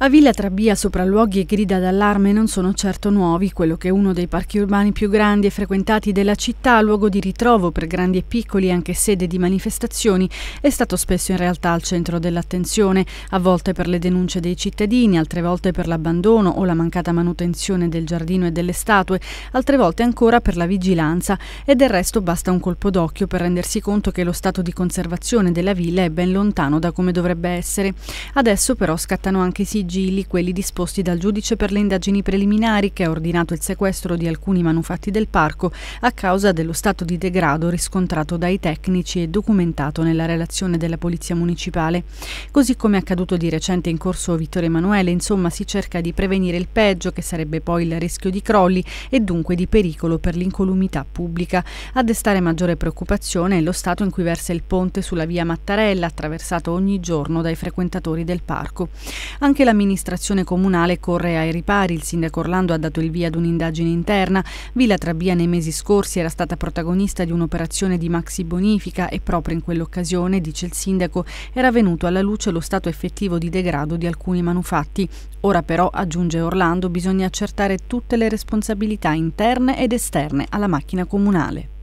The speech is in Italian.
A Villa Trabia sopralluoghi e grida d'allarme non sono certo nuovi, quello che è uno dei parchi urbani più grandi e frequentati della città, luogo di ritrovo per grandi e piccoli, anche sede di manifestazioni, è stato spesso in realtà al centro dell'attenzione, a volte per le denunce dei cittadini, altre volte per l'abbandono o la mancata manutenzione del giardino e delle statue, altre volte ancora per la vigilanza e del resto basta un colpo d'occhio per rendersi conto che lo stato di conservazione della villa è ben lontano da come dovrebbe essere. Adesso però scattano anche sigilli sigilli quelli disposti dal giudice per le indagini preliminari che ha ordinato il sequestro di alcuni manufatti del parco a causa dello stato di degrado riscontrato dai tecnici e documentato nella relazione della Polizia Municipale. Così come è accaduto di recente in corso Vittorio Emanuele, insomma, si cerca di prevenire il peggio che sarebbe poi il rischio di crolli e dunque di pericolo per l'incolumità pubblica. A destare maggiore preoccupazione è lo stato in cui versa il ponte sulla via Mattarella, attraversato ogni giorno dai frequentatori del parco. Anche la l'amministrazione comunale corre ai ripari. Il sindaco Orlando ha dato il via ad un'indagine interna. Villa Trabia nei mesi scorsi era stata protagonista di un'operazione di maxi bonifica e proprio in quell'occasione, dice il sindaco, era venuto alla luce lo stato effettivo di degrado di alcuni manufatti. Ora però, aggiunge Orlando, bisogna accertare tutte le responsabilità interne ed esterne alla macchina comunale.